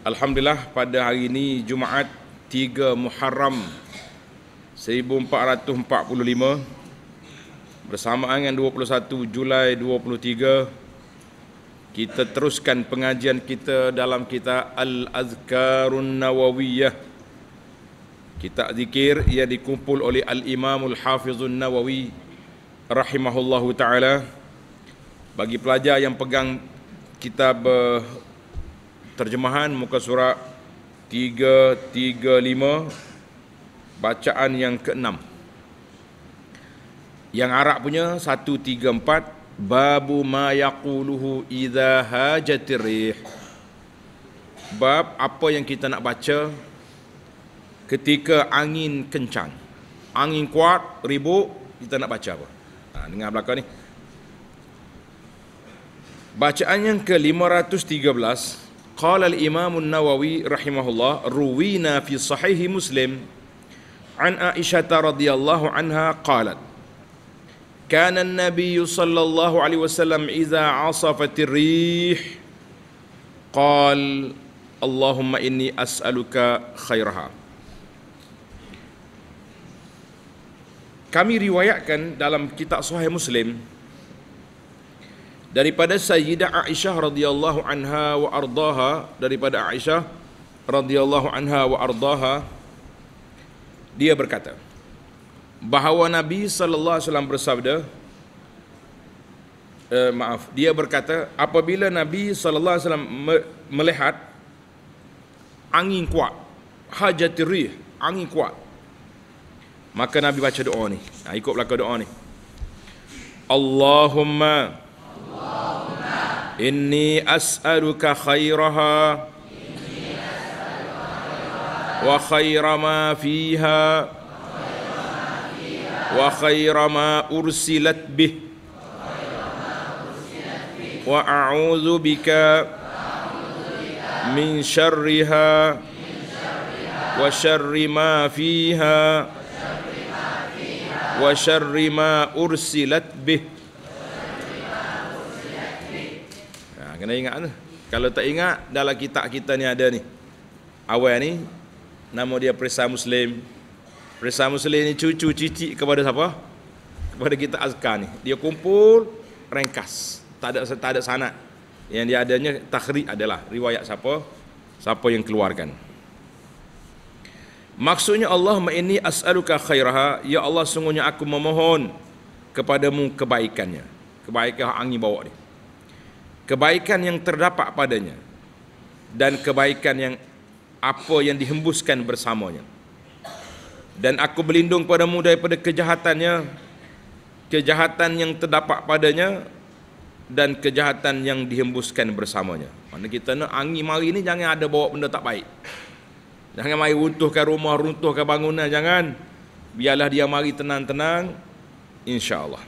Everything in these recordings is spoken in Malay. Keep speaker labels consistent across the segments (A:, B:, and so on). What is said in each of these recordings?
A: Alhamdulillah pada hari ini Jumaat 3 Muharram 1445 bersamaan dengan 21 Julai 23 kita teruskan pengajian kita dalam kita Al-Azkarun Nawawiyah kita zikir yang dikumpul oleh Al-Imamul Hafizun Nawawi rahimahullahu taala bagi pelajar yang pegang kitab eh, terjemahan muka surat 335 bacaan yang keenam yang Arab punya 134 babu ma yaquluhu idza hajatir rih bab apa yang kita nak baca ketika angin kencang angin kuat ribu kita nak baca apa ha, dengar belakang ni bacaan yang ke 513 قال الإمام النووي رحمه الله روينا في صحيح مسلم عن عائشة رضي الله عنها قالت كان النبي صلى الله عليه وسلم إذا عصفت الريح قال اللهم إني أسألك خيرها Kami riwayatkan dalam kitab Sahih Muslim daripada Sayyidah Aisyah radhiyallahu anha wa ardhaha daripada Aisyah radhiyallahu anha wa ardhaha dia berkata bahawa Nabi sallallahu alaihi wasallam bersabda eh, maaf dia berkata apabila Nabi sallallahu alaihi wasallam melihat angin kuat hajatirih angin kuat maka Nabi baca doa ni nah, ha, ikut belakang doa ni Allahumma اللهم إني أسألك خيرها وخير ما فيها وخير ما أرسلت به وأعوذ بك من شرها وشر ما فيها وشر ما أرسلت به kena ingat tu. Kalau tak ingat dalam kitab kita ni ada ni. Awal ni nama dia Perisai Muslim. Perisai Muslim ni cucu cici kepada siapa? Kepada kita Azkar ni. Dia kumpul ringkas. Tak ada tak ada sanad. Yang dia adanya takhrij adalah riwayat siapa? Siapa yang keluarkan. Maksudnya Allah ma ini as'aluka khairaha ya Allah sungguhnya aku memohon kepadamu kebaikannya. Kebaikan angin bawa dia kebaikan yang terdapat padanya dan kebaikan yang apa yang dihembuskan bersamanya dan aku berlindung padamu daripada kejahatannya kejahatan yang terdapat padanya dan kejahatan yang dihembuskan bersamanya mana kita nak angin mari ni jangan ada bawa benda tak baik jangan mari runtuhkan rumah runtuhkan bangunan jangan biarlah dia mari tenang-tenang insyaallah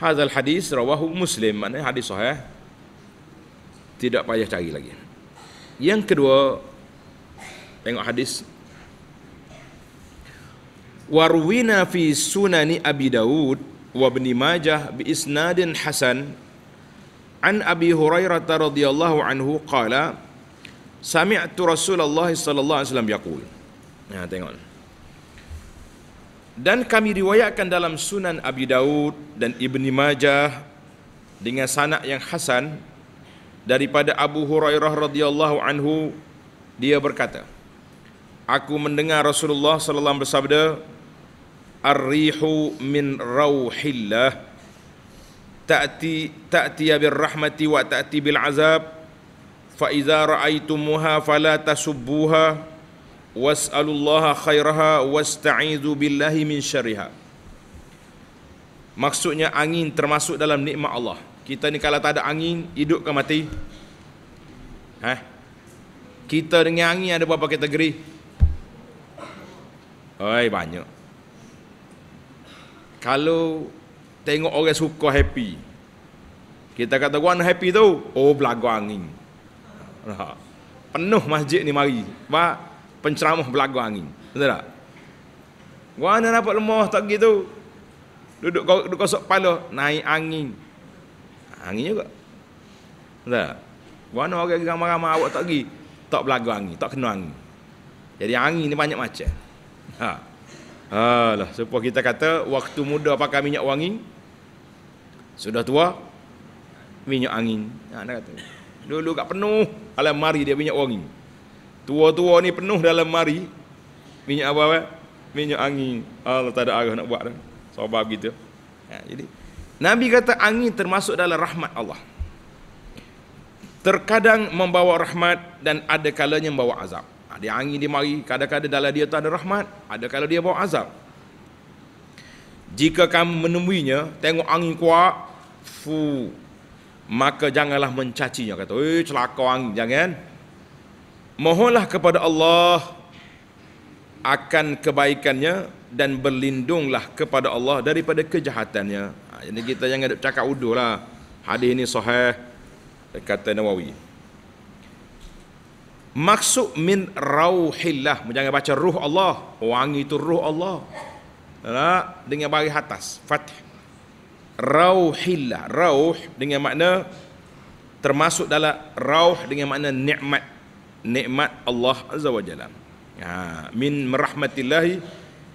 A: hadal hadis rawahu muslim mana hadis sahih tidak payah cari lagi yang kedua tengok hadis warwina fi sunani abi Dawud wa ibn majah bi isnadin hasan an abi hurairah radhiyallahu anhu qala sami'tu rasulullah sallallahu alaihi wasallam yaqul nah tengok dan kami riwayatkan dalam Sunan Abi Daud dan Ibni Majah dengan sanak yang hasan daripada Abu Hurairah radhiyallahu anhu dia berkata Aku mendengar Rasulullah sallallahu alaihi wasallam bersabda Ar-rihu min rauhillah ta'ti ta'ti bil rahmati wa ta'ti bil azab fa idza ra'aytumuha fala tasubbuha was'alullaha khairaha wasta'idzu billahi min syarriha. Maksudnya angin termasuk dalam nikmat Allah. Kita ni kalau tak ada angin, hidup ke kan mati? Ha? Kita dengan angin ada berapa kategori? Oi, banyak. Kalau tengok orang suka happy. Kita kata gua happy tu, oh belagu angin. Ha. Penuh masjid ni mari. Pak, penceramah belagu angin. Betul tak? Gua nak nampak lemah tak gitu. Duduk duduk kosok kepala, naik angin. Angin juga. Betul tak? Gua nak orang ramai-ramai awak tak pergi, tak belagu angin, tak kena angin. Jadi angin ni banyak macam. Ha. Alah, sebab kita kata waktu muda pakai minyak wangi, sudah tua minyak angin. Ha, nak kata. Dulu tak penuh alam mari dia minyak wangi. Tua-tua ni penuh dalam mari minyak apa apa? Minyak angin. Ah, Allah tak ada arah nak buat dah. Sebab gitu. Ya, ha, jadi Nabi kata angin termasuk dalam rahmat Allah. Terkadang membawa rahmat dan ada kalanya membawa azab. Ada ha, angin dia mari, kadang-kadang dalam dia tu ada rahmat, ada kalau dia bawa azab. Jika kamu menemuinya, tengok angin kuat, fu, maka janganlah mencacinya kata, "Eh, celaka angin, jangan." Mohonlah kepada Allah akan kebaikannya dan berlindunglah kepada Allah daripada kejahatannya. Jadi ha, kita jangan ada cakap udur lah. Hadis ini sahih kata Nawawi. Maksud min rauhillah. Jangan baca ruh Allah. Wangi itu ruh Allah. Nah, ha, dengan bagi atas. Fatih. Rauhillah. Rauh dengan makna termasuk dalam rauh dengan makna nikmat nikmat Allah Azza wa Jalla. Ha, min merahmatillahi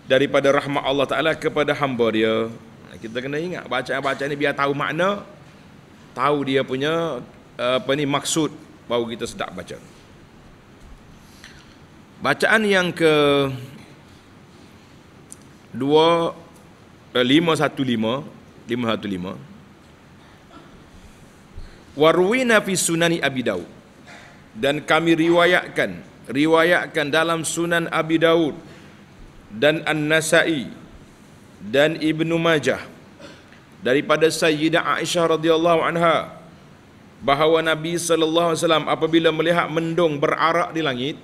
A: daripada rahmat Allah Taala kepada hamba dia. Ha, kita kena ingat bacaan-bacaan ini biar tahu makna, tahu dia punya apa ni maksud baru kita sedap baca. Bacaan yang ke 2 515 515 Warwina fi sunani Abi Daud dan kami riwayatkan riwayatkan dalam sunan Abi Daud dan An-Nasa'i dan Ibnu Majah daripada Sayyidah Aisyah radhiyallahu anha bahawa Nabi sallallahu alaihi wasallam apabila melihat mendung berarak di langit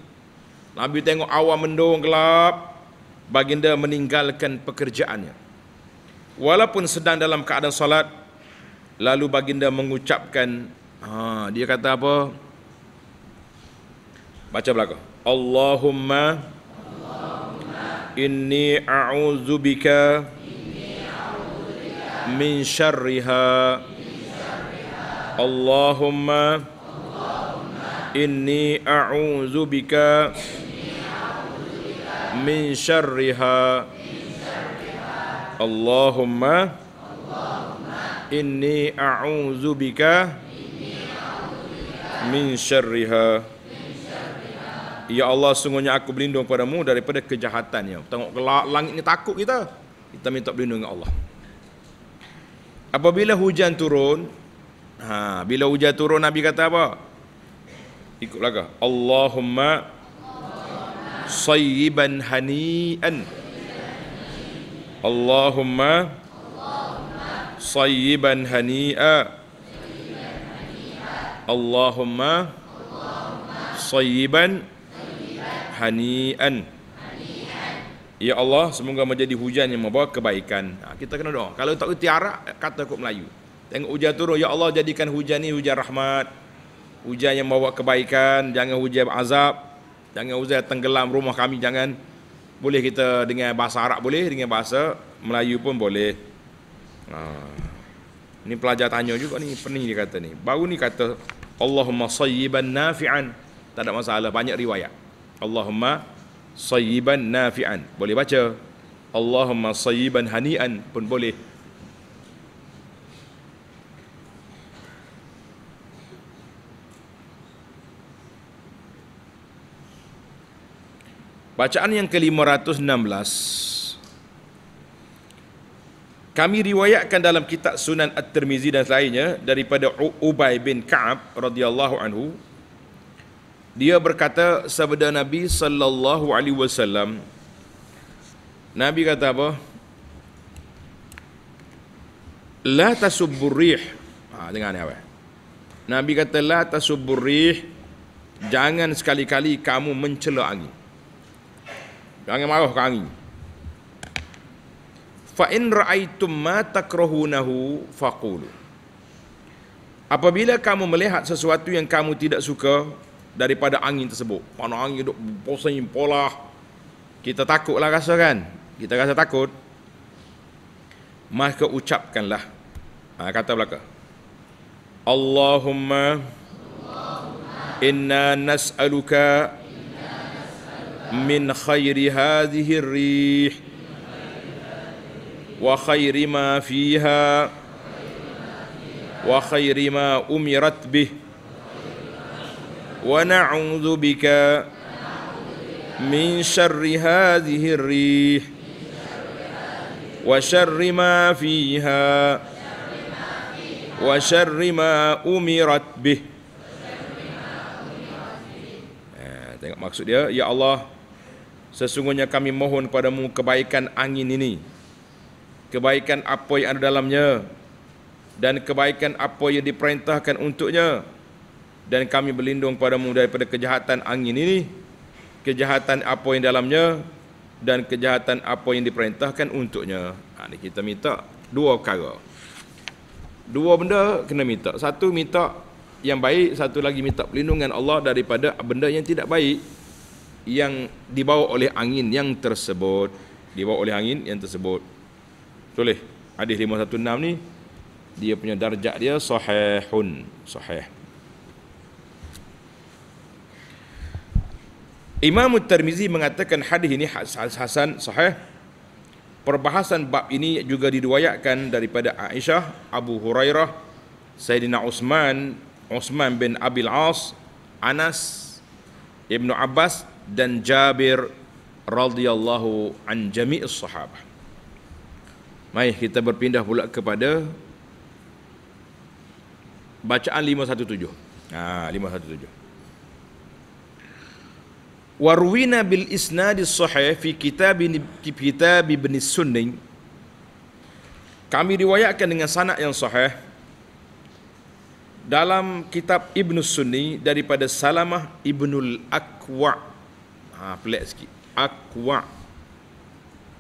A: Nabi tengok awan mendung gelap baginda meninggalkan pekerjaannya walaupun sedang dalam keadaan solat lalu baginda mengucapkan ha, dia kata apa Baca belakang. Allahumma, Allahumma inni a'udzubika min syarriha. Allahumma, Allahumma inni a'udzubika min syarriha. Allahumma, Allahumma inni a'udzubika min syarriha. Ya Allah sungguhnya aku berlindung padamu daripada kejahatannya. Tengok kelak langit ni takut kita. Kita minta berlindung dengan Allah. Apabila hujan turun, ha, bila hujan turun Nabi kata apa? Ikut lagi. Allahumma sayyiban hani'an. Allahumma sayyiban hani'a. Allahumma sayyiban hani'a hani'an Ya Allah semoga menjadi hujan yang membawa kebaikan ha, Kita kena doa Kalau tak kerti Arab kata kot Melayu Tengok hujan turun Ya Allah jadikan hujan ni hujan rahmat Hujan yang membawa kebaikan Jangan hujan azab Jangan hujan tenggelam rumah kami Jangan Boleh kita dengan bahasa Arab boleh Dengan bahasa Melayu pun boleh ha. Ini pelajar tanya juga ni Pening dia kata ni Baru ni kata Allahumma sayyiban nafi'an Tak ada masalah banyak riwayat Allahumma sayyiban nafi'an boleh baca Allahumma sayyiban hani'an pun boleh Bacaan yang ke-516 Kami riwayatkan dalam kitab Sunan At-Tirmizi dan selainnya daripada Ubay bin Ka'ab radhiyallahu anhu dia berkata sabda Nabi sallallahu alaihi wasallam Nabi kata apa? La tasubbur rih. Ha dengar ni apa? Nabi kata la tasubbur rih. Jangan sekali-kali kamu mencela angin. Jangan marah ke angin. Fa in ra'aitum ma takrahunahu faqulu. Apabila kamu melihat sesuatu yang kamu tidak suka, daripada angin tersebut. Mana angin duk pusing pola. Kita takutlah rasa kan? Kita rasa takut. Maka ucapkanlah. Ha, kata belaka. Allahumma, Allahumma inna nas'aluka min khairi hadhihi rih wa khairi ma fiha wa khairi ma umirat bih wa na'udzu bika min syarri hadhihi ar-rih wa syarri ma fiha wa syarri ma umirat bih tengok maksud dia ya Allah sesungguhnya kami mohon kepadamu kebaikan angin ini kebaikan apa yang ada dalamnya dan kebaikan apa yang diperintahkan untuknya dan kami berlindung padamu daripada kejahatan angin ini kejahatan apa yang dalamnya dan kejahatan apa yang diperintahkan untuknya ha, ini kita minta dua perkara dua benda kena minta satu minta yang baik satu lagi minta perlindungan Allah daripada benda yang tidak baik yang dibawa oleh angin yang tersebut dibawa oleh angin yang tersebut boleh hadis 516 ni dia punya darjat dia sahihun sahih, sahih. Imam Tirmizi mengatakan hadis ini hasan sahih. Perbahasan bab ini juga diriwayatkan daripada Aisyah, Abu Hurairah, Sayyidina Uthman, Uthman bin Abil As, Anas, Ibnu Abbas dan Jabir radhiyallahu an jami'is sahabah. Mari kita berpindah pula kepada bacaan 517. Ah 517 warwina bil isnadis sahih fi kitab kitab ibn sunni kami riwayatkan dengan sanak yang sahih dalam kitab Ibn Sunni daripada Salamah Ibn Al-Aqwa ha, pelik sikit Aqwa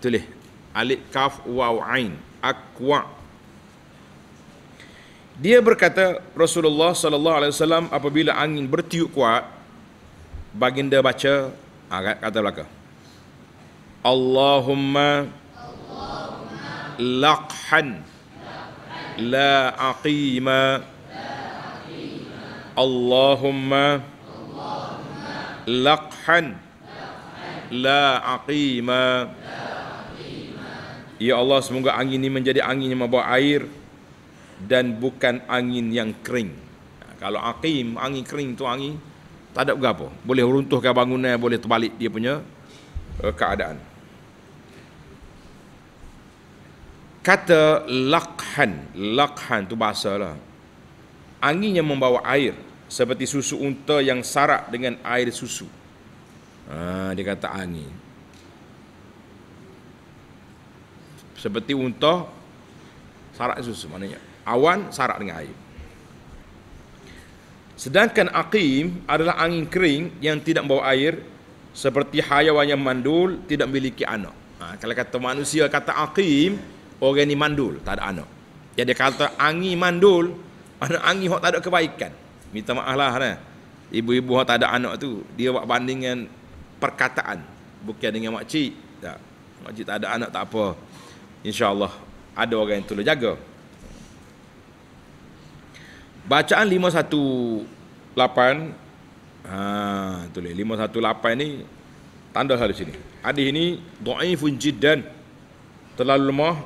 A: tulis Alif Kaf Waw Ain Aqwa dia berkata Rasulullah sallallahu alaihi wasallam apabila angin bertiup kuat baginda baca ha, ah, kata belaka Allahumma laqhan la aqima Allahumma laqhan la aqima Ya Allah semoga angin ini menjadi angin yang membawa air dan bukan angin yang kering. Kalau aqim angin kering tu angin tak ada apa boleh runtuhkan bangunan boleh terbalik dia punya uh, keadaan kata lakhan lakhan tu bahasa lah angin yang membawa air seperti susu unta yang sarak dengan air susu ha, dia kata angin seperti unta sarak susu maknanya awan sarak dengan air Sedangkan aqim adalah angin kering yang tidak bawa air seperti hayawan yang mandul tidak memiliki anak. Ha, kalau kata manusia kata aqim, orang ini mandul, tak ada anak. Jadi dia kata angin mandul, ada angin hok tak ada kebaikan. Minta maaf lah nah. Kan? Ibu-ibu hok tak ada anak tu, dia buat bandingan perkataan bukan dengan mak cik. Tak. Mak cik tak ada anak tak apa. Insya-Allah ada orang yang tolong jaga. Bacaan 518 Ah, ha, tulis 518 ni tanda hal di sini. Hadis ini dhaifun jiddan terlalu lemah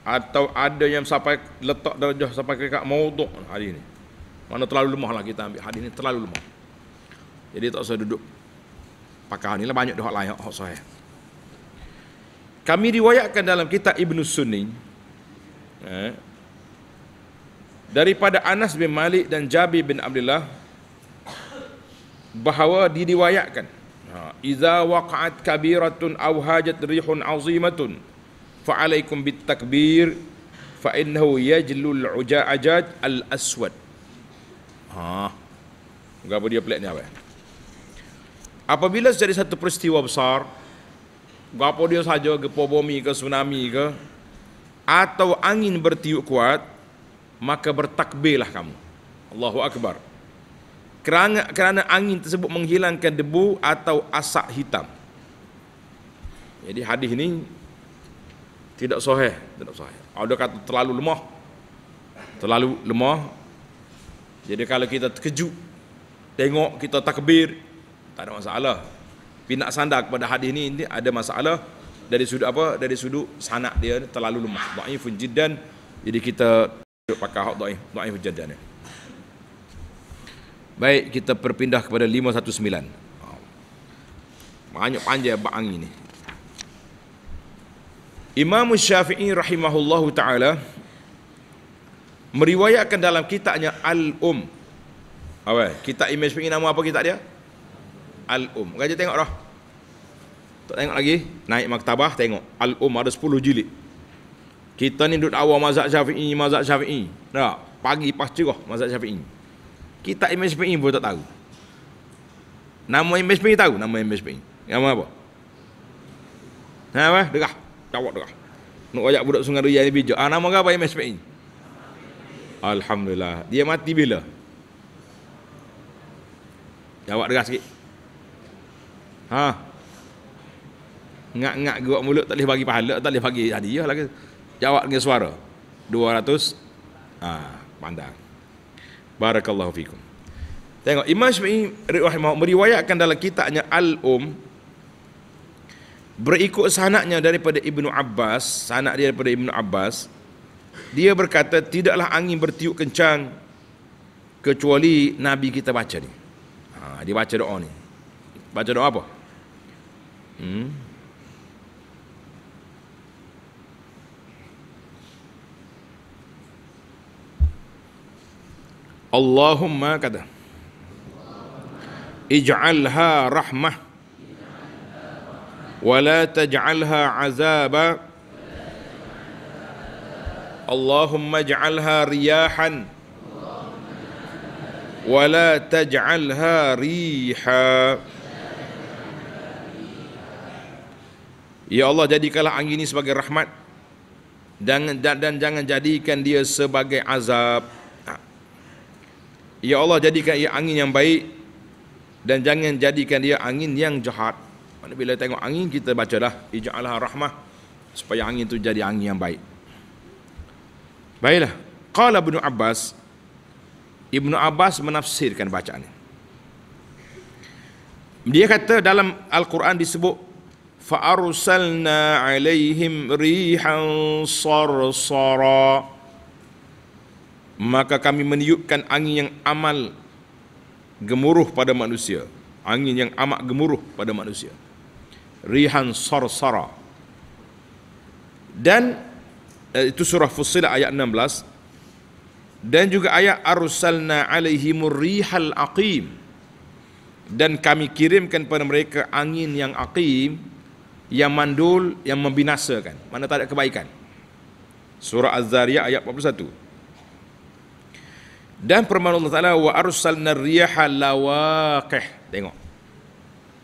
A: atau ada yang sampai letak darjah sampai ke kat maudhu hadis ini. Mana terlalu lemah lemahlah kita ambil hadis ini terlalu lemah. Jadi tak usah duduk pakar ni lah banyak dah layak hak sahih. Kami riwayatkan dalam kitab Ibn Sunni eh, daripada Anas bin Malik dan Jabi bin Abdullah bahawa diriwayatkan ha iza waqa'at kabiratun aw hajat rihun azimatun fa alaikum bit takbir fa innahu yajlul ujaajat al aswad ha boleh dia pelik ni apa apabila jadi satu peristiwa besar gapo dia saja gempa bumi ke tsunami ke atau angin bertiup kuat maka bertakbirlah kamu. Allahu Akbar. Kerana, kerana angin tersebut menghilangkan debu atau asap hitam. Jadi hadis ini tidak sahih, tidak sahih. Ada kata terlalu lemah. Terlalu lemah. Jadi kalau kita terkejut tengok kita takbir tak ada masalah. Pinak sandar kepada hadis ini ini ada masalah dari sudut apa? Dari sudut sanak dia terlalu lemah. Ba'ifun jiddan. Jadi kita Duduk pakai hak daif, daif hujjah ni. Baik, kita berpindah kepada 519. Banyak panjang bab angin ni. Imam Syafi'i rahimahullahu taala meriwayatkan dalam kitabnya Al-Um. Apa? Kitab Imam Syafi'i nama apa kitab dia? Al-Um. Gaji tengok dah. Tak tengok lagi. Naik maktabah tengok. Al-Um ada 10 jilid. Kita ni duduk awal mazhab syafi'i, mazhab syafi'i. Tak? Pagi pas cerah mazhab syafi'i. Kita imam syafi'i pun tak tahu. Nama imam syafi'i tahu? Nama imam syafi'i. Nama apa? Nama ha, apa? Dekah. Cawak dekah. Nak ajak budak sungai Ria ni bijak. Ah, nama apa imam syafi'i? Alhamdulillah. Dia mati bila? Jawab dekah sikit. Ha. Ngak-ngak gerak mulut tak boleh bagi pahala, tak boleh bagi hadiah lah ke. Kan? jawab dengan suara 200 ah pandang barakallahu fikum tengok imam syafi'i rahimahullah meriwayatkan dalam kitabnya al um berikut sanaknya daripada Ibnu Abbas sanak dia daripada Ibnu Abbas dia berkata tidaklah angin bertiup kencang kecuali Nabi kita baca ni ha, dia baca doa ni baca doa apa hmm? Allahumma kata Ij'alha rahmah Wa la taj'alha azaba Allahumma ij'alha riyahan Wa la taj'alha riha Ya Allah jadikanlah angin ini sebagai rahmat dan, dan, dan jangan jadikan dia sebagai azab Ya Allah jadikan ia angin yang baik dan jangan jadikan dia angin yang jahat. bila tengok angin kita baca lah Ijaalah rahmah supaya angin itu jadi angin yang baik. Baiklah. Qala Ibnu Abbas Ibnu Abbas menafsirkan bacaan ini. Dia kata dalam Al-Quran disebut fa arsalna alaihim rihan sarsara maka kami meniupkan angin yang amal gemuruh pada manusia angin yang amat gemuruh pada manusia rihan sarsara dan eh, itu surah fussilat ayat 16 dan juga ayat Arusalna alaihimur rihal aqim dan kami kirimkan pada mereka angin yang aqim yang mandul yang membinasakan mana tak ada kebaikan surah az-zariyat ayat dan permohonan Allah Ta'ala wa arsalna riyaha lawaqih. Tengok.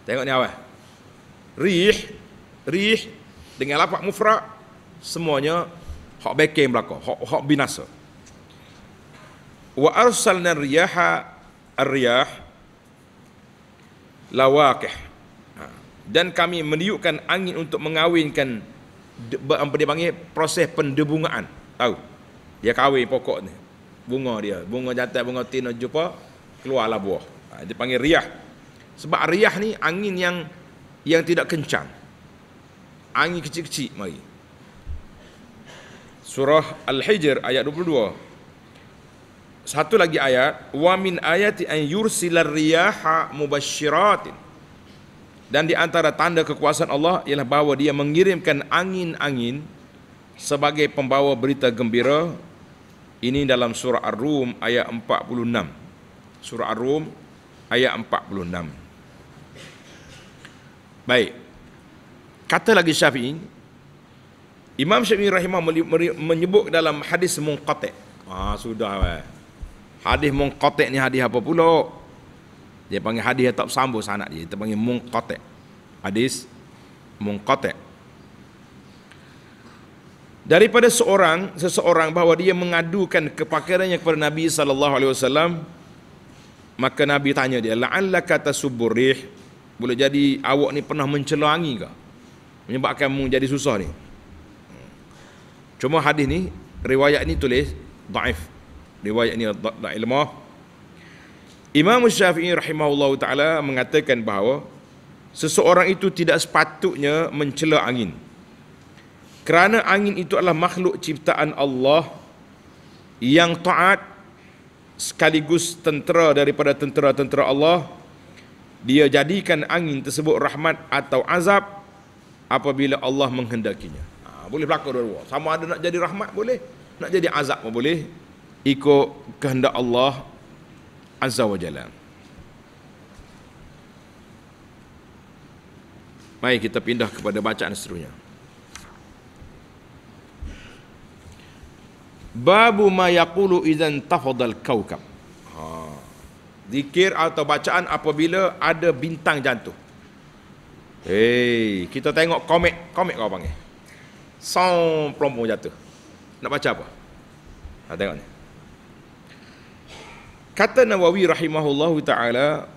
A: Tengok ni awal. Rih, rih dengan lapak mufra semuanya hak bekeng belaka, hak hak binasa. Wa arsalna riyaha ar-riyah lawaqih. Ha. Dan kami meniupkan angin untuk mengawinkan apa dia panggil proses pendebungaan. Tahu. Dia kawin pokok ni bunga dia. Bunga jantan, bunga tina jumpa, keluarlah buah. Ha, dia panggil riah. Sebab riah ni angin yang yang tidak kencang. Angin kecil-kecil mari. Surah Al-Hijr ayat 22. Satu lagi ayat, wa min ayati an yursilar riyaha mubasyiratin. Dan di antara tanda kekuasaan Allah ialah bahawa dia mengirimkan angin-angin sebagai pembawa berita gembira ini dalam surah Ar-Rum ayat 46. Surah Ar-Rum ayat 46. Baik. Kata lagi Syafi'i, Imam Syafi'i rahimah menyebut dalam hadis munqati'. Ah sudah eh. Hadis munqati' ni hadis apa pula? Dia panggil hadis yang tak sambung sanad dia, dia panggil munqati'. Hadis munqati' daripada seorang seseorang bahawa dia mengadukan kepakirannya kepada Nabi sallallahu alaihi wasallam maka Nabi tanya dia la'alla kata suburih boleh jadi awak ni pernah mencela angin ke menyebabkan mu jadi susah ni cuma hadis ni riwayat ni tulis daif riwayat ni la ilmu Imam Syafi'i rahimahullahu taala mengatakan bahawa seseorang itu tidak sepatutnya mencela angin kerana angin itu adalah makhluk ciptaan Allah yang taat sekaligus tentera daripada tentera-tentera Allah dia jadikan angin tersebut rahmat atau azab apabila Allah menghendakinya ha, boleh berlaku dua-dua sama ada nak jadi rahmat boleh nak jadi azab pun boleh ikut kehendak Allah azza wa jalla mari kita pindah kepada bacaan seterusnya Babu ma yaqulu idzan tafadal kaukab. Ha. Zikir atau bacaan apabila ada bintang jatuh. Hey, kita tengok komet, komet kau panggil. Song plompong jatuh. Nak baca apa? Ha tengok ni. Kata Nawawi rahimahullahu taala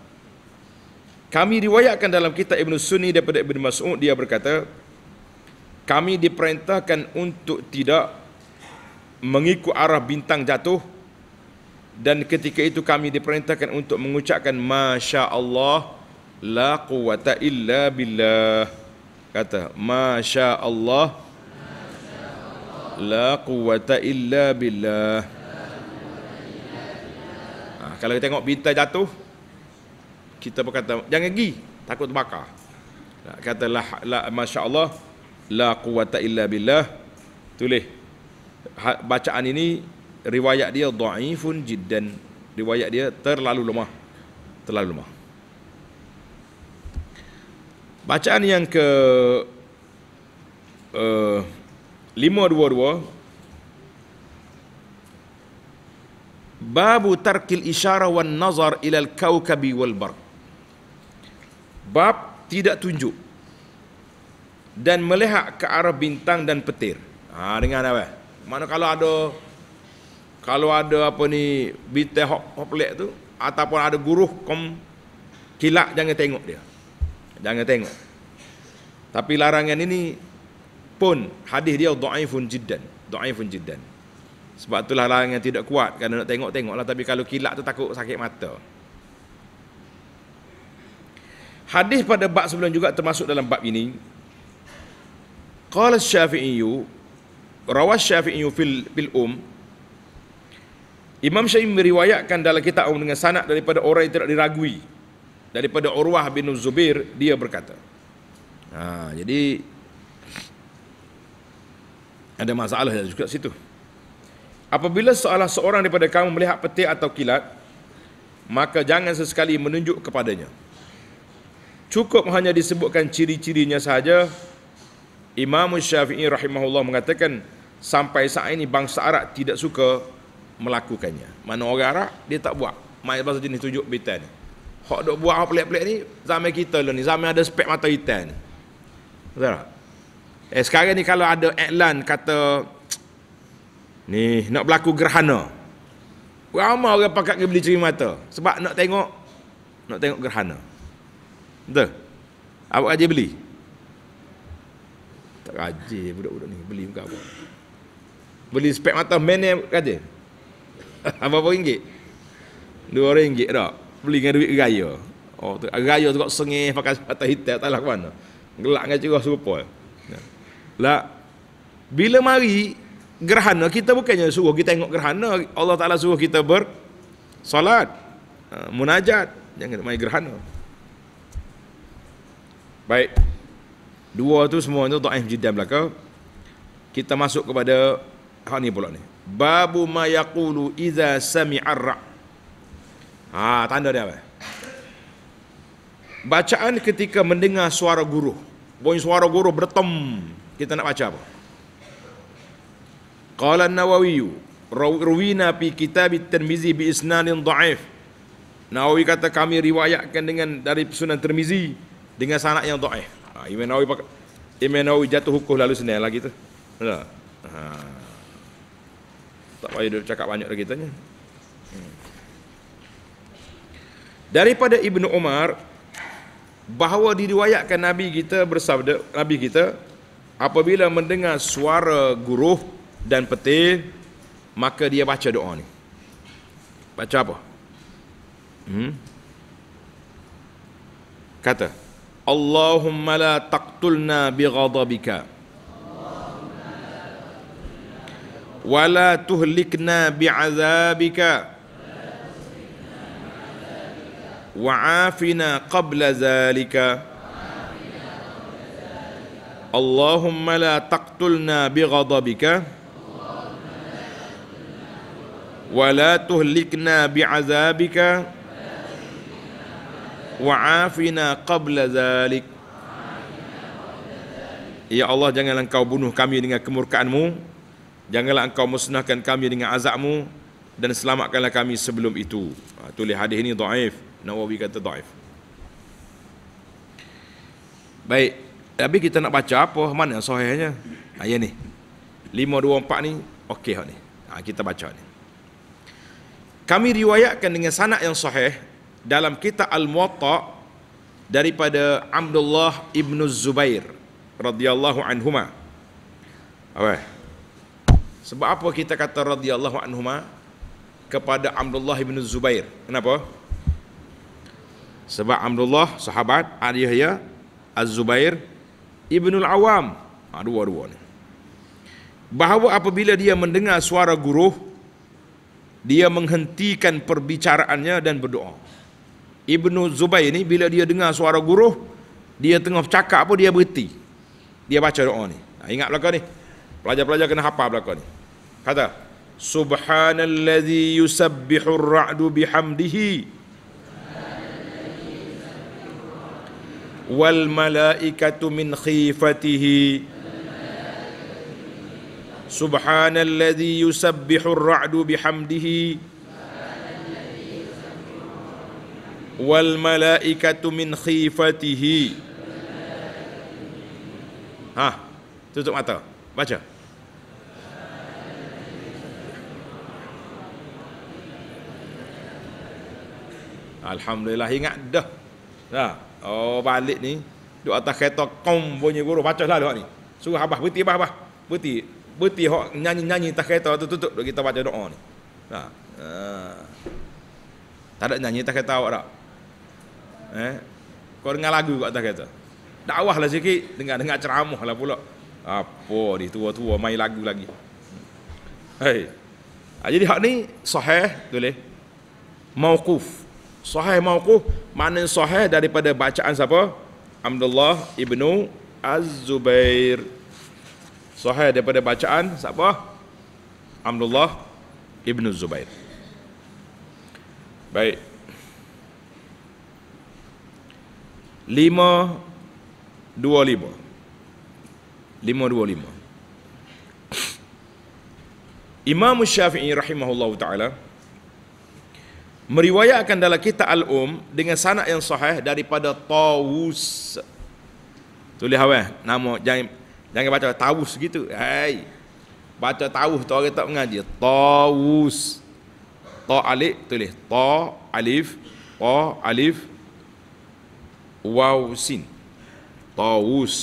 A: kami riwayatkan dalam kitab Ibn Sunni daripada Ibn Mas'ud dia berkata kami diperintahkan untuk tidak mengikut arah bintang jatuh dan ketika itu kami diperintahkan untuk mengucapkan Masya Allah La quwata illa billah Kata Masya Allah La quwata illa billah ha, Kalau kita tengok bintang jatuh Kita berkata Jangan pergi Takut terbakar ha, Kata lah, lah, la, la, Masya Allah La quwata illa billah Tulis Ha, bacaan ini riwayat dia dhaifun jiddan riwayat dia terlalu lemah terlalu lemah bacaan yang ke uh, 522 bab tarkil isyarah wan nazar ila al kaukabi wal bar bab tidak tunjuk dan melihat ke arah bintang dan petir ha dengar apa mana kalau ada kalau ada apa ni bitah hop hop tu ataupun ada guruh kom kilat jangan tengok dia. Jangan tengok. Tapi larangan ini pun hadis dia dhaifun jiddan, dhaifun jiddan. Sebab itulah larangan yang tidak kuat kerana nak tengok tengok lah tapi kalau kilat tu takut sakit mata. Hadis pada bab sebelum juga termasuk dalam bab ini. Qala Syafi'i rawas syafi'i fil bil um Imam Syafi'i meriwayatkan dalam kitab um dengan sanad daripada orang yang tidak diragui daripada Urwah bin Zubair dia berkata ha, jadi ada masalah juga situ apabila seolah seorang daripada kamu melihat peti atau kilat maka jangan sesekali menunjuk kepadanya cukup hanya disebutkan ciri-cirinya saja. Imam Syafi'i rahimahullah mengatakan sampai saat ini bangsa Arab tidak suka melakukannya. Mana orang Arab dia tak buat. Mai bahasa jenis tujuh bitan ni. Hak dok buat pelik-pelik ni zaman kita lah ni, zaman ada spek mata hitam ni. Betul tak? Eh sekarang ni kalau ada iklan kata ni nak berlaku gerhana. Ramai orang pakat ke beli ciri mata sebab nak tengok nak tengok gerhana. Betul? Apa aja beli? tak rajin budak-budak ni beli bukan apa beli spek mata men kata apa apa ringgit dua ringgit tak beli dengan duit raya oh tu raya tu kat sengih pakai mata hitam tak lah ke mana gelak dengan cerah serupa lah bila mari gerhana kita bukannya suruh kita tengok gerhana Allah Ta'ala suruh kita ber salat ah, munajat jangan main gerhana baik Dua tu semua semuanya dhaif jiddan belakang. Kita masuk kepada hak ni pula ni. Babu ma yaqulu idza sami'ar ra. Ha, tanda dia apa? Bacaan ketika mendengar suara guru. Bunyi suara guru bertem. Kita nak baca apa? Qala An-Nawawi rawina fi kitab At-Tirmizi bi isnadin dhaif. Nawawi kata kami riwayatkan dengan dari Sunan Tirmizi dengan sanad yang dhaif. Ha, ah, Imam Nawawi pakai Imam Nawawi jatuh hukum lalu senil lagi tu. Ha. Tak payah dia cakap banyak lagi tanya. Hmm. Daripada Ibnu Umar bahawa diriwayatkan Nabi kita bersabda Nabi kita apabila mendengar suara guruh dan petir maka dia baca doa ni. Baca apa? Hmm? Kata اللهم لا تقتلنا بغضبك ولا تهلكنا بعذابك وعافنا قبل ذلك اللهم لا تقتلنا بغضبك ولا تهلكنا بعذابك wa'afina qabla zalik Ya Allah janganlah engkau bunuh kami dengan kemurkaanmu Janganlah engkau musnahkan kami dengan azabmu Dan selamatkanlah kami sebelum itu ha, Tulis hadis ini da'if Nawawi kata da'if Baik Tapi kita nak baca apa Mana sahihnya Ayat ha, ni 524 ni Okey ni ha, Kita baca ni Kami riwayatkan dengan sanak yang sahih dalam kitab Al-Muwatta daripada Abdullah Ibn Zubair radhiyallahu anhuma. Apa? Sebab apa kita kata radhiyallahu anhuma kepada Abdullah Ibn Zubair? Kenapa? Sebab Abdullah sahabat Aliyah Az-Zubair al Awam. Ha, dua Bahawa apabila dia mendengar suara guru, dia menghentikan perbicaraannya dan berdoa. Ibnu Zubair ni bila dia dengar suara guru dia tengah cakap pun dia berhenti dia baca doa ni ha, ingat belakang ni pelajar-pelajar kena hafal belakang ni kata subhanallazi yusabbihu ar-ra'du bihamdihi wal malaikatu min khifatihi subhanallazi yusabbihu ar-ra'du bihamdihi wal malaikatu min khifatihi ha tutup mata baca Alhamdulillah ingat dah. Dah. Ha, oh balik ni duk atas kereta kom bunyi guru bacalah doa ni. Suruh abah berhenti abah abah. Berhenti. Berhenti hok nyanyi-nyanyi atas kereta tu tutup duk kita baca doa ni. Nah. Ha, ha. Tak ada nyanyi atas kereta awak tak? Eh? Kau dengar lagu kau tak kata. Dakwah lah sikit, dengar dengar ceramah lah pula. Apa ni tua-tua main lagu lagi. Hey, Hei. Ah, jadi hak ni sahih boleh. Mauquf. Sahih mauquf, mana sahih daripada bacaan siapa? Abdullah ibnu Az-Zubair. Sahih daripada bacaan siapa? Abdullah ibnu Zubair. Baik. Lima lima lima lima dua dua Imam Syafi'i rahimahullahu taala meriwayatkan dalam kitab Al-Um dengan sanad yang sahih daripada Tawus. Tulis hawe, eh? nama jangan jangan baca Tawus gitu. Hai. Baca Tawus tu orang tak mengaji. Tawus. Ta alif tulis ta alif ta alif waw sin tawus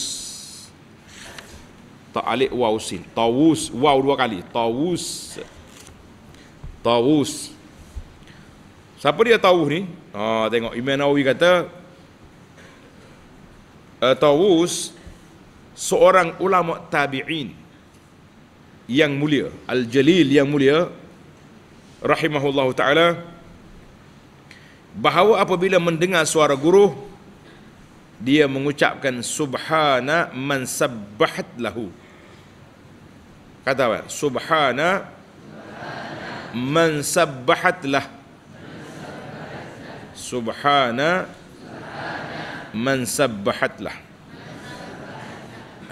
A: ta alif waw sin tawus waw dua kali tawus tawus siapa dia tahu ni ha oh, tengok Imam Nawawi kata uh, tawus seorang ulama tabi'in yang mulia al-jalil yang mulia rahimahullahu taala bahawa apabila mendengar suara guru dia mengucapkan subhana man sabbahat lahu kata apa subhana man sabbahat lah subhana man sabbahat lah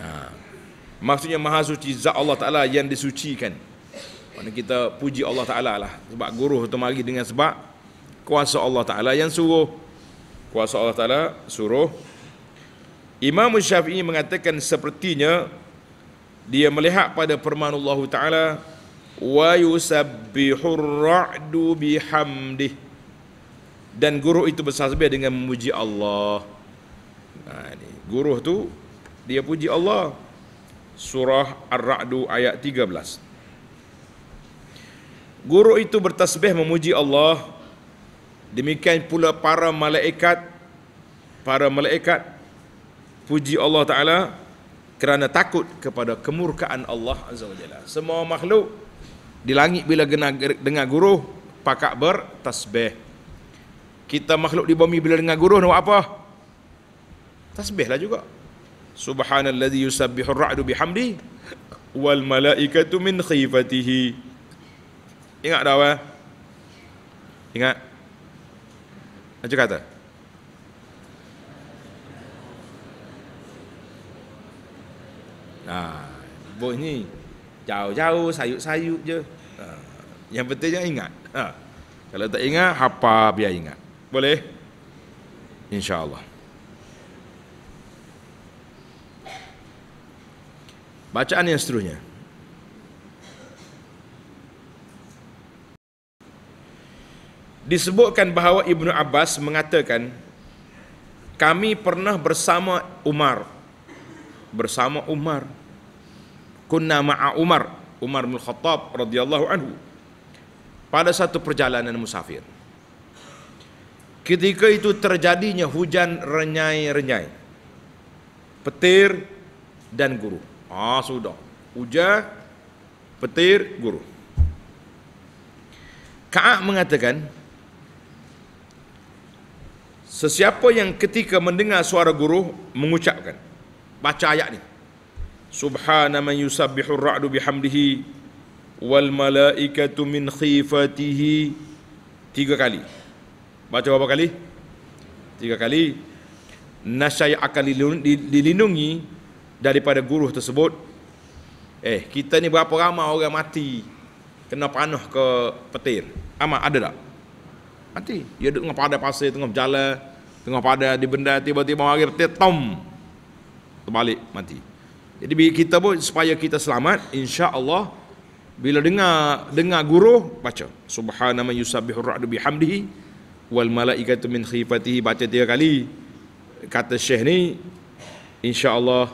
A: ha. maksudnya maha suci zat Allah Ta'ala yang disucikan Mana kita puji Allah Ta'ala lah sebab guru itu mari dengan sebab kuasa Allah Ta'ala yang suruh kuasa Allah Ta'ala suruh Imam Syafi'i mengatakan sepertinya dia melihat pada firman Allah Taala wa yusabbihu ar-ra'du bihamdih dan guru itu bersasbih dengan memuji Allah. Nah ini guru tu dia puji Allah. Surah Ar-Ra'du ayat 13. Guru itu bertasbih memuji Allah. Demikian pula para malaikat para malaikat puji Allah Ta'ala kerana takut kepada kemurkaan Allah Azza Wajalla. Semua makhluk di langit bila dengar guru, pakak bertasbih. Kita makhluk di bumi bila dengar guru, nak apa apa? lah juga. Subhanalladzi yusabbihu ar bihamdi wal malaikatu min khifatihi. Ingat dah, wa? Ingat? Macam Macam kata? Ha, ah, bos ni jauh-jauh sayuk-sayuk je. Ha, yang pentingnya ingat. Ha, kalau tak ingat, apa biar ingat. Boleh? InsyaAllah. Bacaan yang seterusnya. Disebutkan bahawa Ibnu Abbas mengatakan kami pernah bersama Umar bersama Umar. Kunna ma'a Umar, Umar bin Khattab radhiyallahu anhu. Pada satu perjalanan musafir. Ketika itu terjadinya hujan renyai-renyai. Petir dan guru. Ah sudah. Hujan, petir, guru. Ka'ab mengatakan Sesiapa yang ketika mendengar suara guru mengucapkan baca ayat ni subhana man yusabbihu ar-ra'du bihamdihi wal malaikatu min khifatihi tiga kali baca berapa kali tiga kali nasyai akan dilindungi daripada guru tersebut eh kita ni berapa ramai orang mati kena panah ke petir amat ada tak mati dia duduk tengah pada pasir tengah berjalan tengah pada di benda tiba-tiba mari petir tom terbalik mati. Jadi kita pun supaya kita selamat insya-Allah bila dengar dengar guru baca subhana man yusabbihu ar-rahdu bihamdihi wal malaikatu min khifatihi baca tiga kali kata syekh ni insya-Allah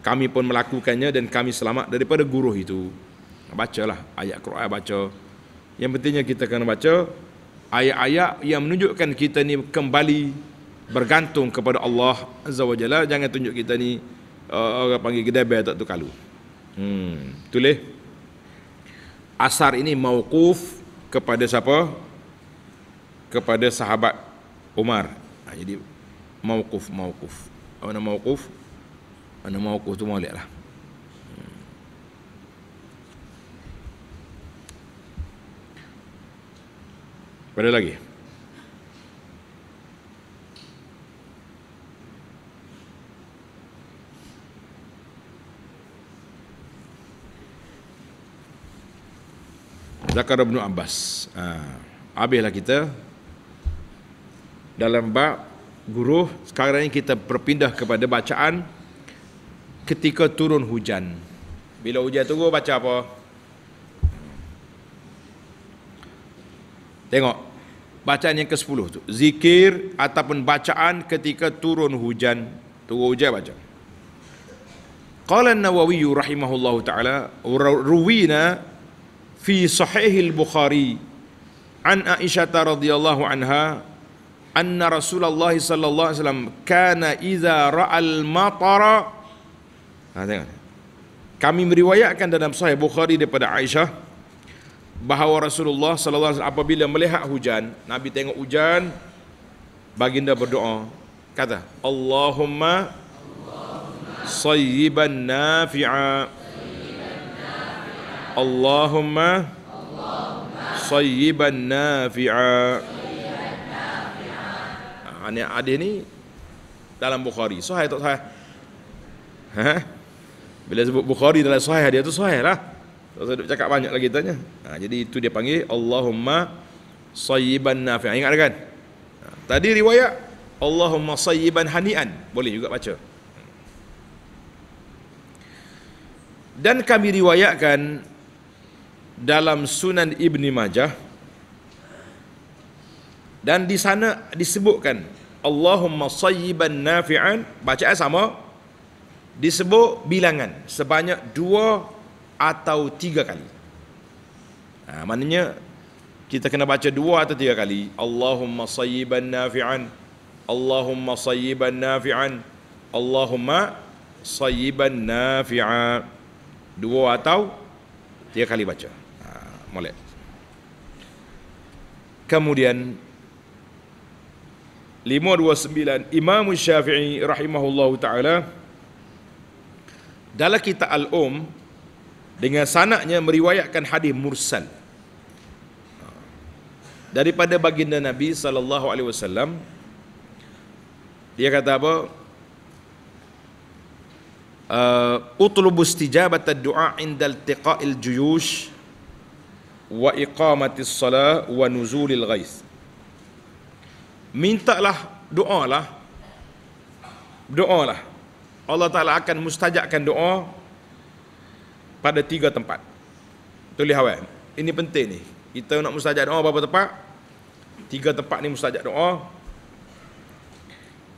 A: kami pun melakukannya dan kami selamat daripada guru itu. Bacalah ayat Quran baca. Yang pentingnya kita kena baca ayat-ayat yang menunjukkan kita ni kembali bergantung kepada Allah Azza Wajalla, jangan tunjuk kita ni uh, orang panggil gedebe tak tu kalu. Hmm, tulis. Asar ini mauquf kepada siapa? Kepada sahabat Umar. Ha, jadi mauquf mauquf. Apa nama mauquf? Mana mauquf tu molek lah. Hmm. lagi. Zakar bin Abbas. Ha, habislah kita dalam bab guru sekarang ini kita berpindah kepada bacaan ketika turun hujan. Bila hujan turun baca apa? Tengok bacaan yang ke-10 tu. Zikir ataupun bacaan ketika turun hujan. Turun hujan baca. Qala an-Nawawi rahimahullahu taala ruwina fi sahih al-Bukhari an Aisyah radhiyallahu anha anna Rasulullah sallallahu alaihi wasallam kana idza ra'al matara ha, tengok. Kami meriwayatkan dalam sahih Bukhari daripada Aisyah bahawa Rasulullah sallallahu alaihi wasallam apabila melihat hujan, Nabi tengok hujan, baginda berdoa, kata, "Allahumma, Allahumma sayyiban nafi'a." Allahumma sayyiban nafi'a ini ah, hadis ni dalam Bukhari sahih tak sahih ha? bila sebut Bukhari dalam sahih dia tu sahih lah tak usah cakap banyak lagi tanya ha, jadi itu dia panggil Allahumma sayyiban nafi'a ingat kan ha, tadi riwayat Allahumma sayyiban hani'an boleh juga baca dan kami riwayatkan dalam Sunan Ibni Majah dan di sana disebutkan Allahumma sayyiban nafi'an bacaan sama disebut bilangan sebanyak dua atau tiga kali ha, maknanya kita kena baca dua atau tiga kali Allahumma sayyiban nafi'an Allahumma sayyiban nafi'an Allahumma sayyiban nafi'an dua atau tiga kali baca boleh. Kemudian 529 Imam Syafi'i rahimahullahu taala dalam kitab Al-Um dengan sanaknya meriwayatkan hadis mursal daripada baginda Nabi sallallahu alaihi wasallam dia kata apa uh, utlubu istijabata du'a inda iltiqa'il juyush wa iqamati salah wa nuzulil ghais mintalah doa lah doa lah Allah Ta'ala akan mustajabkan doa pada tiga tempat tulis awal ini penting ni kita nak mustajab doa berapa tempat tiga tempat ni mustajab doa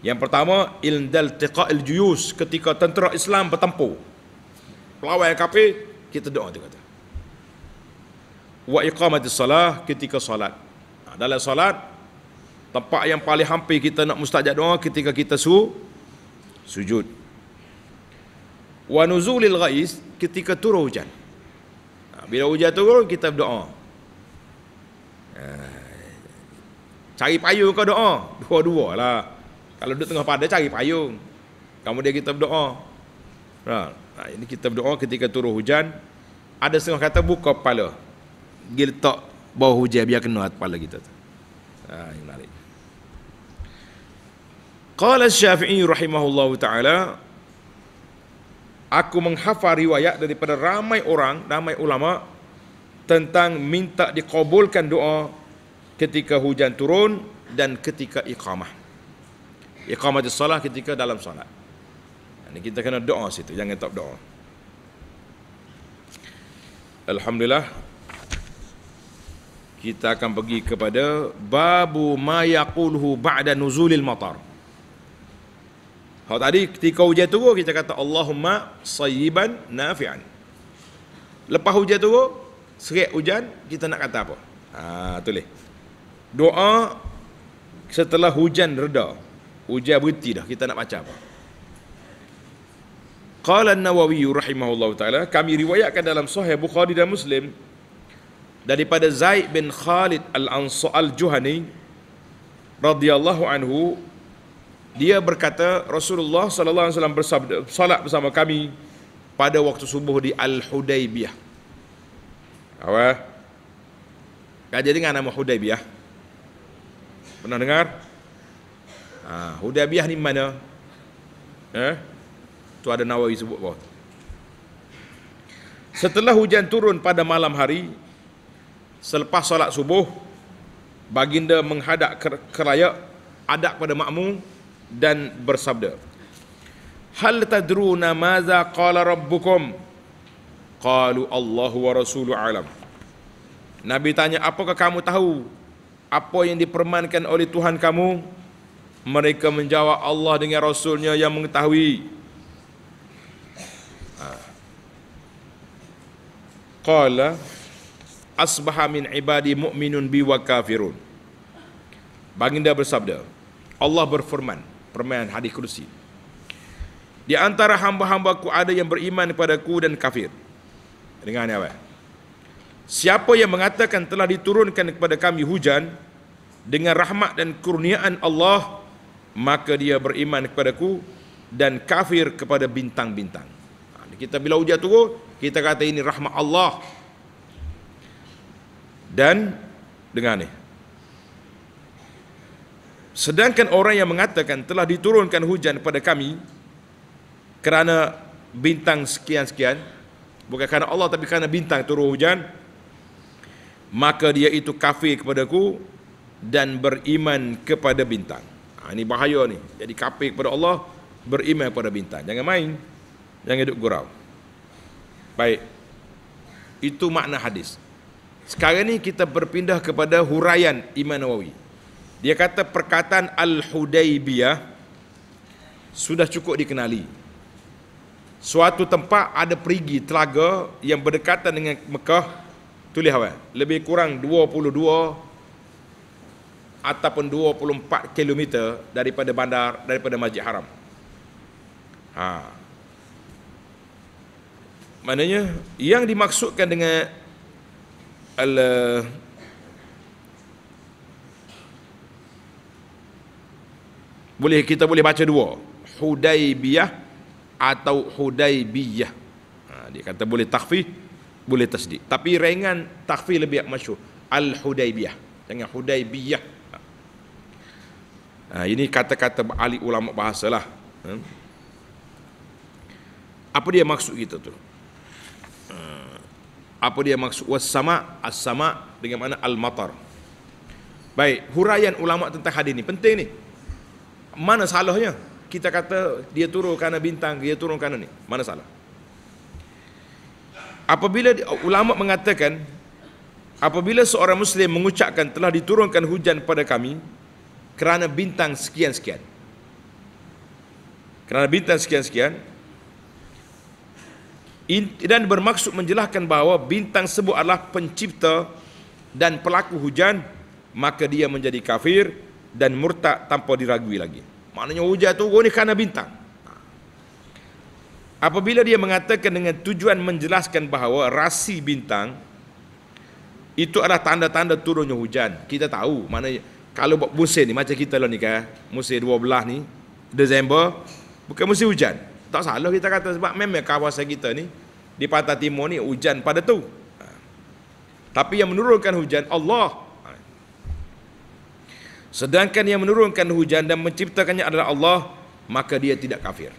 A: yang pertama indal tiqa'il juyus ketika tentera Islam bertempur pelawan kafir kita doa tu kata wa iqamati salah ketika solat. Ha, dalam solat tempat yang paling hampir kita nak mustajab doa ketika kita su sujud. Wa nuzulil ghais ketika turun hujan. Ha, bila hujan turun kita berdoa. Ha, cari payung kau doa, dua-dua lah. Kalau duduk tengah pada cari payung. Kamu dia kita berdoa. Nah, ini kita berdoa ketika turun hujan. Ada setengah kata buka kepala gil tok bawah hujan biar kena at kepala kita tu. Ha yang menarik. Qala Syafi'i rahimahullahu taala Aku menghafal riwayat daripada ramai orang, ramai ulama tentang minta dikabulkan doa ketika hujan turun dan ketika iqamah. Iqamah di salah ketika dalam salat. Ini kita kena doa situ, jangan tak doa. Alhamdulillah, kita akan pergi kepada babu ma yaqulhu ba'da nuzulil matar. Kalau tadi ketika hujan turun kita kata Allahumma sayyiban nafi'an. Lepas hujan turun, serik hujan, kita nak kata apa? Ha tulis. Doa setelah hujan reda. Hujan berhenti dah, kita nak baca apa? Qala An-Nawawi rahimahullahu taala, kami riwayatkan dalam Sahih Bukhari dan Muslim daripada Zaid bin Khalid al al juhani radhiyallahu anhu dia berkata Rasulullah sallallahu alaihi wasallam bersabda salat bersama kami pada waktu subuh di Al-Hudaybiyah. Apa? Eh? Kau dengar nama Hudaybiyah? Pernah dengar? Ha, Hudaybiyah ni mana? Eh? Tu ada Nawawi sebut bawah. Setelah hujan turun pada malam hari, selepas solat subuh baginda menghadap keraya adab pada makmum dan bersabda hal tadru maza qala rabbukum qalu allahu wa rasulu alam nabi tanya apakah kamu tahu apa yang dipermankan oleh tuhan kamu mereka menjawab Allah dengan Rasulnya yang mengetahui ha. Qala asbaha min ibadi mu'minun bi wa kafirun. Baginda bersabda, Allah berfirman, permainan hadis kursi. Di antara hamba-hambaku ada yang beriman kepada-Ku dan kafir. Dengar ni apa? Siapa yang mengatakan telah diturunkan kepada kami hujan dengan rahmat dan kurniaan Allah, maka dia beriman kepada-Ku dan kafir kepada bintang-bintang. Ha, kita bila hujan turun, kita kata ini rahmat Allah. Dan dengar ni. Sedangkan orang yang mengatakan telah diturunkan hujan kepada kami kerana bintang sekian-sekian, bukan kerana Allah tapi kerana bintang turun hujan, maka dia itu kafir kepada ku dan beriman kepada bintang. Ha, ini bahaya ni. Jadi kafir kepada Allah, beriman kepada bintang. Jangan main. Jangan hidup gurau. Baik. Itu makna hadis. Sekarang ni kita berpindah kepada huraian Imam Nawawi. Dia kata perkataan Al-Hudaybiyah sudah cukup dikenali. Suatu tempat ada perigi telaga yang berdekatan dengan Mekah. Tulis apa? Lebih kurang 22 ataupun 24 kilometer daripada bandar, daripada Masjid Haram. Ha. Maknanya yang dimaksudkan dengan ال eh, boleh kita boleh baca dua Hudaybiyah atau Hudaybiyah ha, dia kata boleh takhfi boleh tasdid tapi ringan takhfi lebih masyhur al Hudaybiyah dengan Hudaybiyah ha, ini kata-kata ahli ulama bahasalah ha. apa dia maksud kita tu apa dia maksud sama as-sama dengan mana al-matar. Baik, huraian ulama tentang hadis ni penting ni. Mana salahnya? Kita kata dia turun kerana bintang, dia turun kerana ni. Mana salah? Apabila ulama mengatakan apabila seorang muslim mengucapkan telah diturunkan hujan pada kami kerana bintang sekian-sekian. Kerana bintang sekian-sekian, dan bermaksud menjelaskan bahawa bintang sebut adalah pencipta dan pelaku hujan maka dia menjadi kafir dan murtad tanpa diragui lagi maknanya hujan itu ni kerana bintang apabila dia mengatakan dengan tujuan menjelaskan bahawa rasi bintang itu adalah tanda-tanda turunnya hujan kita tahu mana kalau buat musim ni macam kita lah ni kan musim 12 ni Desember bukan musim hujan tak salah kita kata sebab memang kawasan kita ni di patah timur ni hujan pada tu ha. tapi yang menurunkan hujan Allah ha. sedangkan yang menurunkan hujan dan menciptakannya adalah Allah maka dia tidak kafir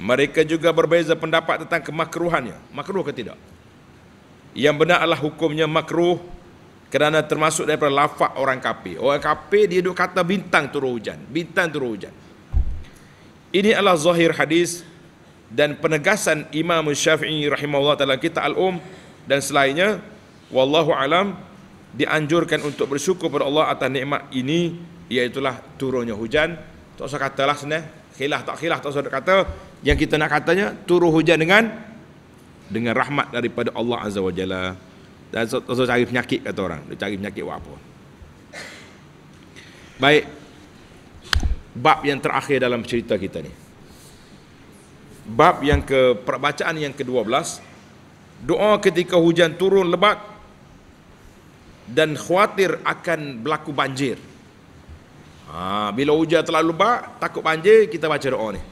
A: mereka juga berbeza pendapat tentang kemakruhannya makruh ke tidak yang benar adalah hukumnya makruh kerana termasuk daripada lafak orang kafir orang kafir dia duk kata bintang turun hujan bintang turun hujan ini adalah zahir hadis dan penegasan Imam Syafi'i rahimahullah dalam kitab Al-Um dan selainnya wallahu alam dianjurkan untuk bersyukur kepada Allah atas nikmat ini iaitu turunnya hujan tak usah katalah sebenar khilaf tak khilaf tak usah kata yang kita nak katanya turun hujan dengan dengan rahmat daripada Allah azza wajalla dan tak usah cari penyakit kata orang dia cari penyakit buat apa baik bab yang terakhir dalam cerita kita ni. Bab yang ke perbacaan yang ke-12 doa ketika hujan turun lebat dan khawatir akan berlaku banjir. Ha, bila hujan terlalu lebat, takut banjir, kita baca doa ni.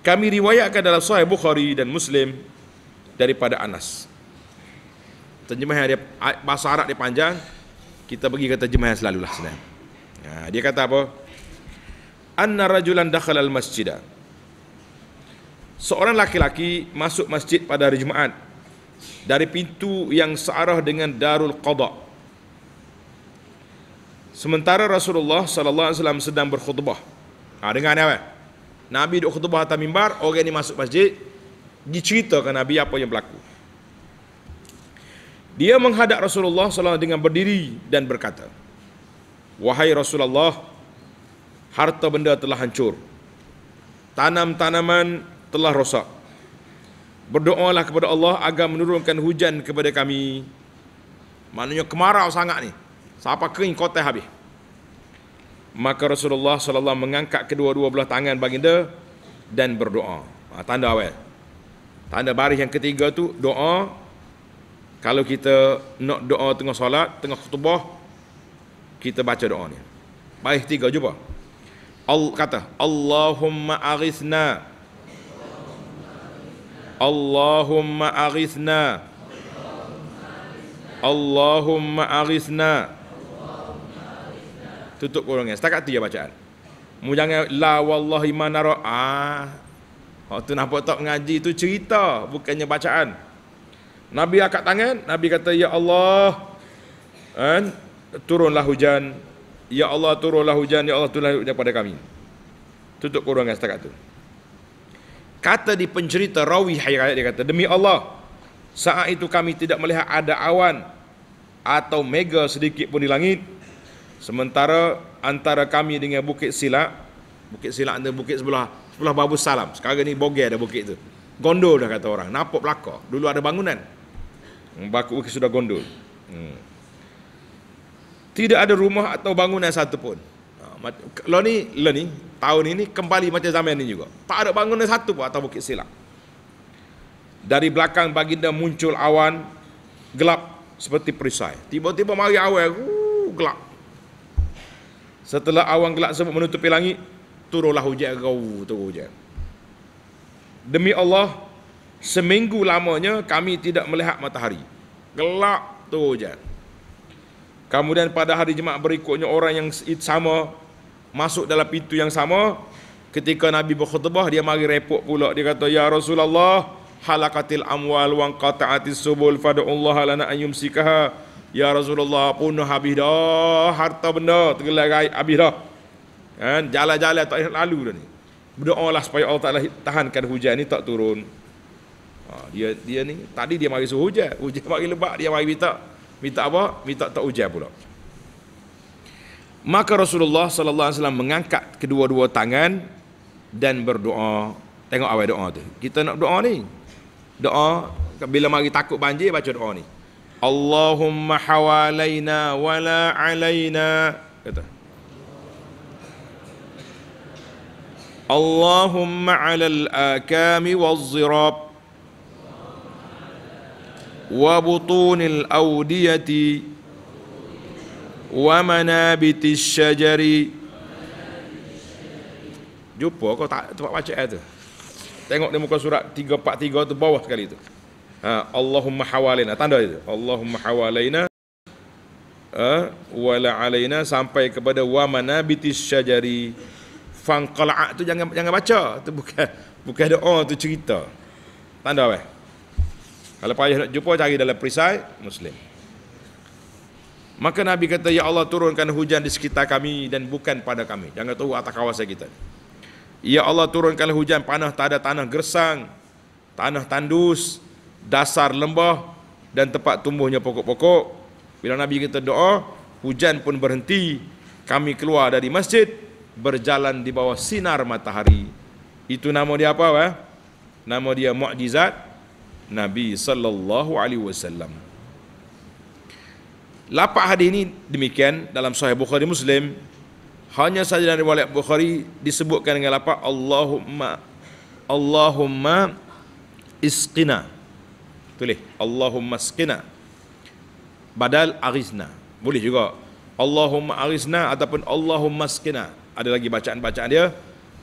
A: Kami riwayatkan dalam Sahih Bukhari dan Muslim daripada Anas. Terjemahan dia bahasa Arab dia panjang, kita bagi kata terjemahan selalulah sebenarnya. Ya, dia kata apa? Anna rajulan dakhala al-masjid. Seorang laki-laki masuk masjid pada hari Jumaat dari pintu yang searah dengan Darul Qada. Sementara Rasulullah sallallahu alaihi wasallam sedang berkhutbah. Ah dengar ni apa? Nabi duk khutbah atas mimbar, orang ni masuk masjid, diceritakan Nabi apa yang berlaku. Dia menghadap Rasulullah sallallahu alaihi wasallam dengan berdiri dan berkata, Wahai Rasulullah, harta benda telah hancur. Tanam-tanaman telah rosak. Berdoalah kepada Allah agar menurunkan hujan kepada kami. Maknanya kemarau sangat ni. Siapa kering kotai habis. Maka Rasulullah SAW mengangkat kedua-dua belah tangan baginda dan berdoa. Ha, tanda awal. Tanda baris yang ketiga tu doa. Kalau kita nak doa tengah solat, tengah khutbah, kita baca doa ni. Baik tiga jumpa. Al kata Allahumma aghithna Allahumma aghithna Allahumma aghithna tutup kurungnya setakat tiga bacaan mu jangan la wallahi manara ah Oh tu nampak tak ngaji tu cerita bukannya bacaan. Nabi angkat tangan, Nabi kata ya Allah. And turunlah hujan ya Allah turunlah hujan ya Allah turunlah hujan pada kami tutup kurungan setakat itu kata di pencerita rawi hayat dia kata demi Allah saat itu kami tidak melihat ada awan atau mega sedikit pun di langit sementara antara kami dengan bukit silak bukit silak ada bukit sebelah sebelah babu salam sekarang ni boge ada bukit tu gondol dah kata orang nampak belakang dulu ada bangunan baku bukit sudah gondol hmm tidak ada rumah atau bangunan satu pun ha, kalau ni lo lah ni tahun ini kembali macam zaman ni juga tak ada bangunan satu pun atau bukit silap dari belakang baginda muncul awan gelap seperti perisai tiba-tiba mari awan wuh, gelap setelah awan gelap sebut menutupi langit turunlah hujan kau turun hujan demi Allah seminggu lamanya kami tidak melihat matahari gelap turun hujan Kemudian pada hari jemaat berikutnya orang yang sama masuk dalam pintu yang sama ketika Nabi berkhutbah dia mari repot pula dia kata ya Rasulullah halakatil amwal wa qata'atis subul fad'ullaha lana ayumsikaha ya Rasulullah punah habis dah harta benda tergelar gaib habis dah kan jalan-jalan tak lalu dah ni berdoalah supaya Allah Taala tahankan hujan ni tak turun ha, dia dia ni tadi dia mari suruh hujan hujan mari lebat dia mari minta minta apa? Minta tak ujian pula. Maka Rasulullah sallallahu alaihi wasallam mengangkat kedua-dua tangan dan berdoa. Tengok awal doa tu. Kita nak doa ni. Doa bila mari takut banjir baca doa ni. Allahumma hawalaina wa la alaina kata. Allahumma 'alal akami wal zirab wa butunil awdiyati wa manabitis syajari jumpa kau tak tempat baca ayat tu tengok di muka surat 343 tu bawah sekali tu ha, Allahumma hawalina tanda itu Allahumma hawalina ha, la alaina sampai kepada wa manabitis syajari fangqala tu jangan jangan baca tu bukan bukan doa tu cerita tanda apa kalau payah nak jumpa cari dalam perisai Muslim Maka Nabi kata Ya Allah turunkan hujan di sekitar kami Dan bukan pada kami Jangan tahu atas kawasan kita Ya Allah turunkan hujan panah tak ada tanah gersang Tanah tandus Dasar lembah Dan tempat tumbuhnya pokok-pokok Bila Nabi kita doa Hujan pun berhenti Kami keluar dari masjid Berjalan di bawah sinar matahari Itu nama dia apa? Eh? Nama dia mukjizat Nabi sallallahu alaihi wasallam. Lapan hadis ini demikian dalam Sahih Bukhari Muslim. Hanya saja dari riwayat Bukhari disebutkan dengan lapan Allahumma Allahumma isqina. Tulis Allahumma isqina. Badal arizna. Boleh juga Allahumma arizna ataupun Allahumma isqina. Ada lagi bacaan-bacaan dia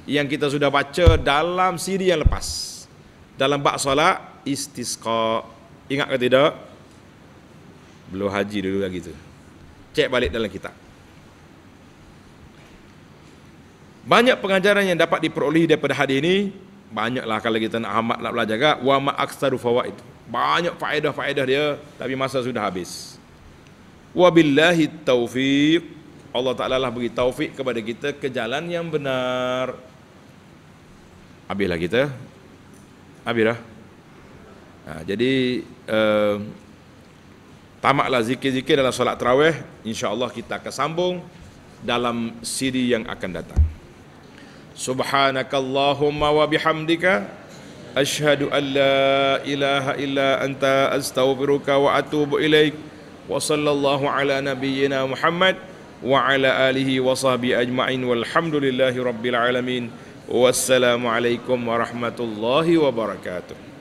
A: yang kita sudah baca dalam siri yang lepas. Dalam bab solat istisqa. Ingat ke tidak? Belum haji dulu lagi tu. Cek balik dalam kitab. Banyak pengajaran yang dapat diperolehi daripada hadis ini, banyaklah kalau kita nak hamat nak belajar gak wa ma aktsaru Banyak faedah-faedah dia tapi masa sudah habis. Wabillahi taufiq. Allah Ta'ala lah bagi taufik kepada kita ke jalan yang benar. Habislah kita. Habislah. Ha, jadi uh, tamatlah zikir-zikir dalam solat terawih. InsyaAllah kita akan sambung dalam siri yang akan datang. Subhanakallahumma wa bihamdika. Ashadu an la ilaha illa anta astaghfiruka wa atubu ilaik. Wa sallallahu ala nabiyyina Muhammad wa ala alihi wa sahbihi ajma'in walhamdulillahi rabbil alamin wassalamu alaikum warahmatullahi wabarakatuh